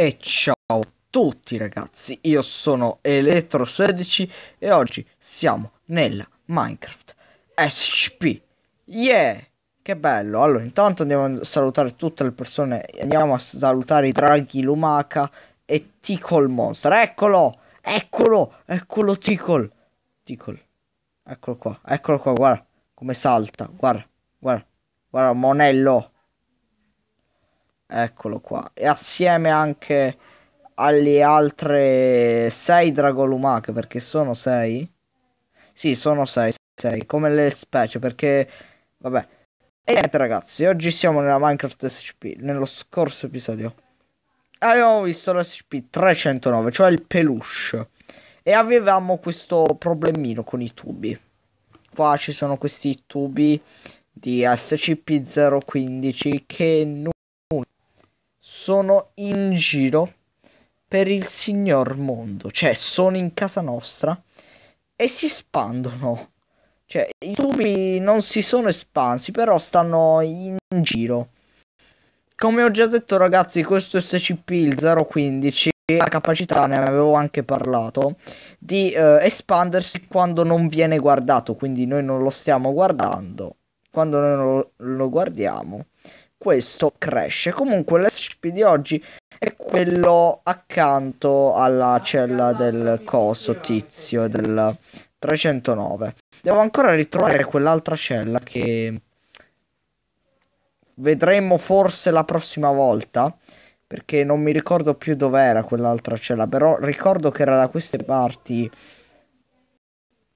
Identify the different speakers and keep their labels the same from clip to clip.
Speaker 1: e ciao a tutti ragazzi, io sono Elettro16 e oggi siamo nella Minecraft SCP. Yeah! Che bello! Allora, intanto andiamo a salutare tutte le persone, andiamo a salutare i draghi Lumaca e Ticol Monster. Eccolo! Eccolo! Eccolo Ticol! Ticol. Eccolo qua, eccolo qua, guarda come salta, guarda, guarda, guarda Monello. Eccolo qua. E assieme anche alle altre 6 dragolumach, perché sono 6? Sì, sono 6, 6, come le specie, perché... Vabbè. E niente ragazzi, oggi siamo nella Minecraft SCP, nello scorso episodio. Abbiamo visto l'SCP 309, cioè il peluche. E avevamo questo problemino con i tubi. Qua ci sono questi tubi di SCP-015 che sono in giro per il signor mondo, cioè sono in casa nostra e si espandono. Cioè, i tubi non si sono espansi, però stanno in giro. Come ho già detto ragazzi, questo SCP, il 015, ha la capacità, ne avevo anche parlato, di eh, espandersi quando non viene guardato, quindi noi non lo stiamo guardando, quando noi non lo guardiamo questo cresce. Comunque l'SCP di oggi è quello accanto alla cella del coso tizio del 309. Devo ancora ritrovare quell'altra cella che vedremo forse la prossima volta perché non mi ricordo più dov'era quell'altra cella, però ricordo che era da queste parti.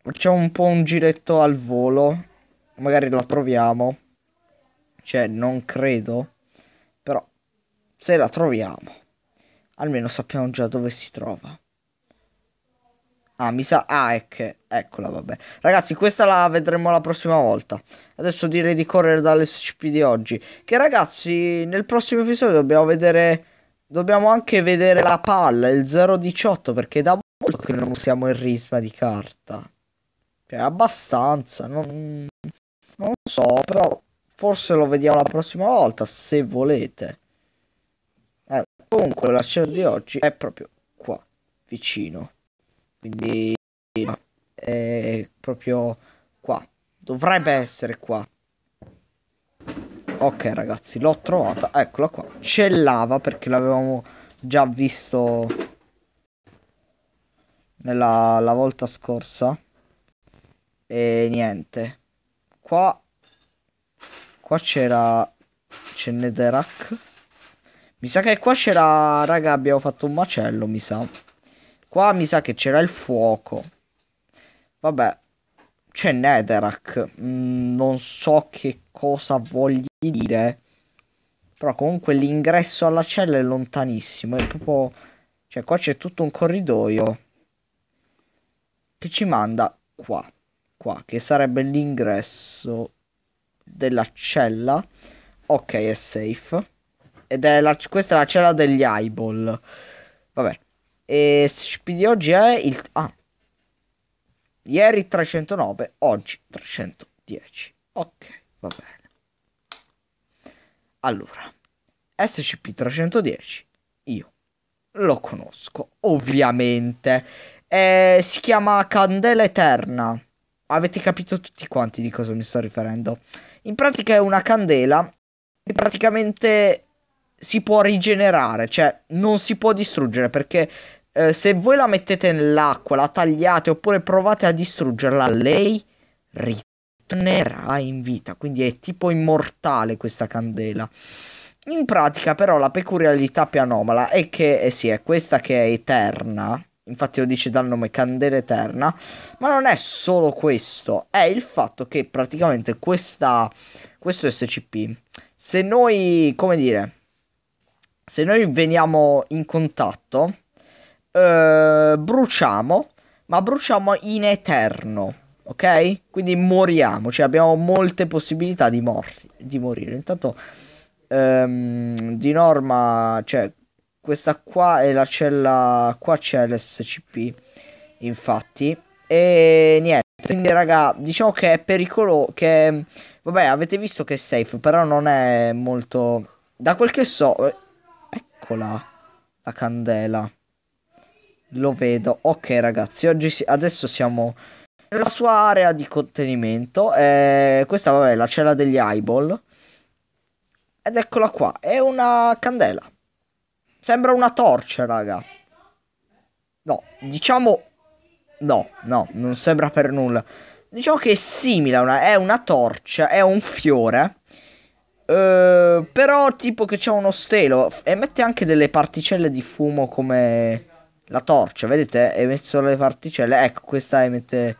Speaker 1: Facciamo un po' un giretto al volo, magari la troviamo cioè non credo, però se la troviamo, almeno sappiamo già dove si trova. Ah, mi sa... Ah, è che... Eccola, vabbè. Ragazzi, questa la vedremo la prossima volta. Adesso direi di correre dall'SCP di oggi. Che ragazzi, nel prossimo episodio dobbiamo vedere... Dobbiamo anche vedere la palla, il 018, perché da molto che non usiamo il risma di carta. Cioè, abbastanza, non... Non so, però forse lo vediamo la prossima volta se volete eh, comunque la cena di oggi è proprio qua vicino quindi è proprio qua dovrebbe essere qua ok ragazzi l'ho trovata eccola qua c'è lava perché l'avevamo già visto nella volta scorsa e niente qua Qua c'era... C'è Netherrack. Mi sa che qua c'era... Raga, abbiamo fatto un macello, mi sa. Qua mi sa che c'era il fuoco. Vabbè. C'è Netherrack. Mm, non so che cosa Vogli dire. Però comunque l'ingresso alla cella è lontanissimo. È proprio... Cioè qua c'è tutto un corridoio. Che ci manda qua. Qua, che sarebbe l'ingresso della cella. Ok, è safe. Ed è la, questa è la cella degli eyeball. Vabbè. E di oggi è il... Ah. Ieri 309, oggi 310. Ok, va bene. Allora, SCP-310, io lo conosco, ovviamente. Eh, si chiama Candela Eterna. Avete capito tutti quanti di cosa mi sto riferendo. In pratica è una candela che praticamente si può rigenerare, cioè non si può distruggere perché eh, se voi la mettete nell'acqua, la tagliate oppure provate a distruggerla, lei ritornerà in vita, quindi è tipo immortale questa candela. In pratica però la peculiarità più anomala è che, eh sì, è questa che è eterna, infatti lo dice dal nome Candela Eterna, ma non è solo questo, è il fatto che praticamente questa, questo SCP, se noi, come dire, se noi veniamo in contatto, eh, bruciamo, ma bruciamo in eterno, ok? Quindi moriamo, cioè abbiamo molte possibilità di, morti, di morire. Intanto, ehm, di norma, cioè questa qua è la cella qua c'è l'SCP infatti e niente quindi raga diciamo che è pericoloso che vabbè avete visto che è safe però non è molto da quel che so eccola la candela lo vedo ok ragazzi oggi si... adesso siamo nella sua area di contenimento eh, questa vabbè è la cella degli eyeball ed eccola qua è una candela Sembra una torcia, raga. No, diciamo... No, no, non sembra per nulla. Diciamo che è simile a una... È una torcia, è un fiore. Uh, però tipo che c'è uno stelo e mette anche delle particelle di fumo come la torcia, vedete? Emette solo le particelle. Ecco, questa emette,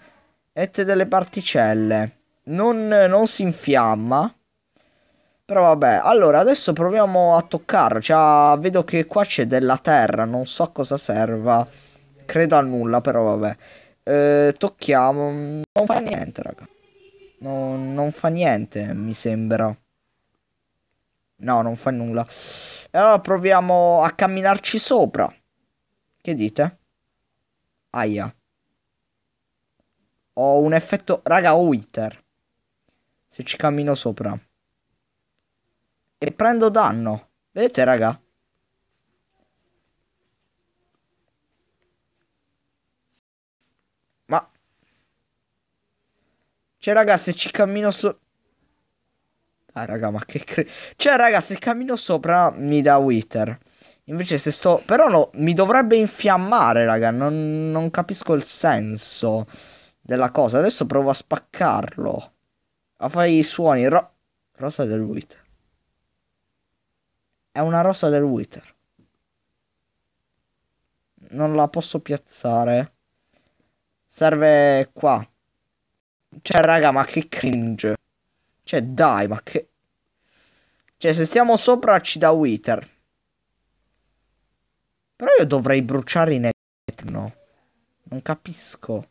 Speaker 1: emette delle particelle. Non, non si infiamma. Però vabbè, allora adesso proviamo a toccarlo. Cioè, vedo che qua c'è della terra, non so cosa serva. Credo a nulla, però vabbè. Eh, tocchiamo. Non fa niente, raga. No, non fa niente, mi sembra. No, non fa nulla. E allora proviamo a camminarci sopra. Che dite? Aia. Ho un effetto... Raga, Wither. Se ci cammino sopra e prendo danno. Vedete, raga? Ma... Cioè, raga, se ci cammino sopra... Ah, raga, ma che... Cre... Cioè, raga, se cammino sopra mi dà Wither. Invece se sto... Però no, mi dovrebbe infiammare, raga. Non, non capisco il senso della cosa. Adesso provo a spaccarlo. A fare i suoni. Ro... Rosa del Wither. È una rosa del Wither. Non la posso piazzare. Serve qua. Cioè, raga, ma che cringe. Cioè, dai, ma che... Cioè, se stiamo sopra ci dà Wither. Però io dovrei bruciare in etno. Non capisco.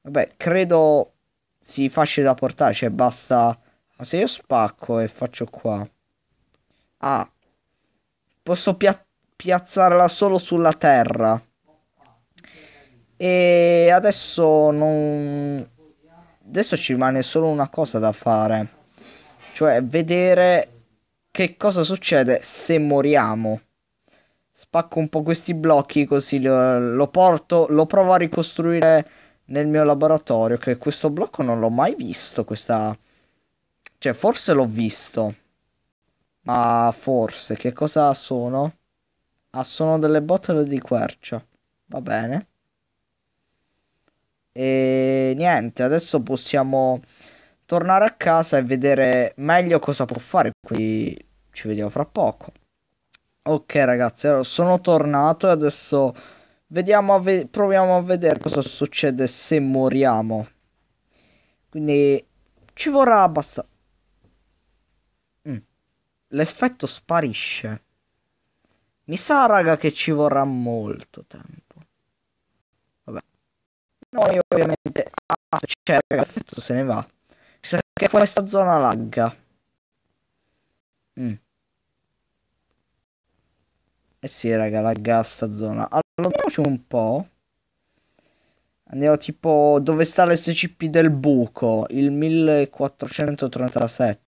Speaker 1: Vabbè, credo si faccia da portare, cioè basta... Ma se io spacco e faccio qua... Ah. Posso pia- piazzarla solo sulla terra. E adesso non... Adesso ci rimane solo una cosa da fare. Cioè vedere che cosa succede se moriamo. Spacco un po' questi blocchi così lo, lo porto, lo provo a ricostruire nel mio laboratorio. Che questo blocco non l'ho mai visto. Questa... Cioè forse l'ho visto. Ma forse, che cosa sono? Ah, sono delle botole di quercia. Va bene. E niente, adesso possiamo tornare a casa e vedere meglio cosa può fare. Qui ci vediamo fra poco. Ok ragazzi, sono tornato e adesso vediamo ve proviamo a vedere cosa succede se moriamo. Quindi ci vorrà abbastanza l'effetto sparisce. Mi sa, raga, che ci vorrà molto tempo. Vabbè. Noi ovviamente... Ah, cioè, raga, l'effetto se ne va. Si sa che questa zona lagga. Mm. Eh sì, raga, lagga sta zona. Allontaniamoci un po'. Andiamo tipo dove sta l'SCP del buco, il 1437.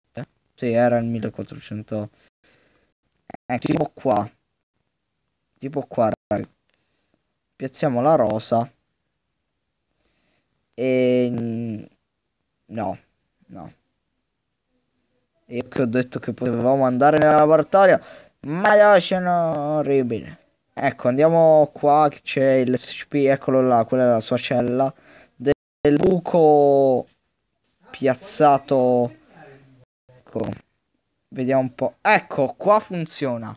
Speaker 1: Sì, era il 1400. Eh, tipo qua. Tipo qua, ragazzi. Piazziamo la rosa. E... Mm, no, no. Io che ho detto che potevamo andare nel laboratorio, ma no, sono orribile. Ecco, andiamo qua, c'è il SCP. eccolo là, quella è la sua cella. Del buco piazzato ecco, vediamo un po'. Ecco, qua funziona.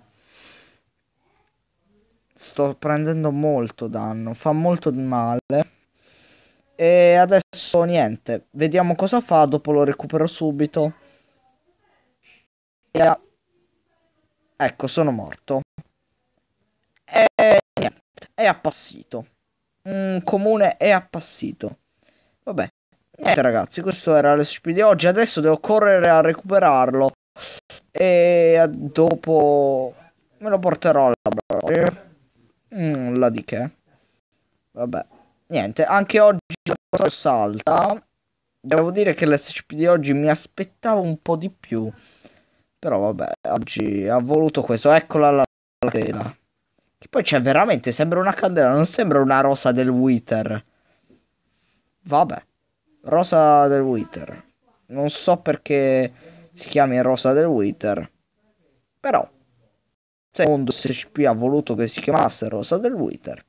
Speaker 1: Sto prendendo molto danno, fa molto male. E adesso niente, vediamo cosa fa, dopo lo recupero subito. E... Ecco, sono morto. E niente, è appassito. Un comune è appassito. Vabbè, Niente eh. ragazzi, questo era l'SCP di oggi, adesso devo correre a recuperarlo e eh, dopo me lo porterò al laboratorio. Nulla di che. Vabbè, niente, anche oggi salta. Devo dire che l'SCP di oggi mi aspettavo un po' di più. Però vabbè, oggi ha voluto questo. Eccola la, la candela. Che poi c'è veramente, sembra una candela, non sembra una rosa del Wither. Vabbè. Rosa del Wither. Non so perché si chiami Rosa del Wither, però secondo SCP ha voluto che si chiamasse Rosa del Wither.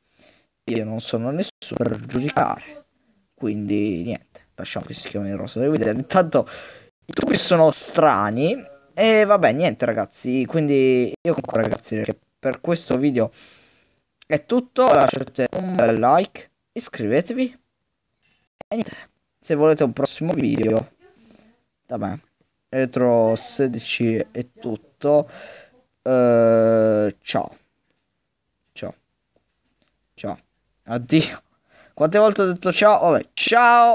Speaker 1: Io non sono nessuno per giudicare, quindi niente, lasciamo che si chiami Rosa del Wither. Intanto i tubi sono strani e vabbè, niente ragazzi, quindi io comunque ragazzi per questo video è tutto, lasciate un bel like, iscrivetevi e niente se volete un prossimo video vabbè retro 16 è tutto uh, ciao ciao ciao addio quante volte ho detto ciao vabbè ciao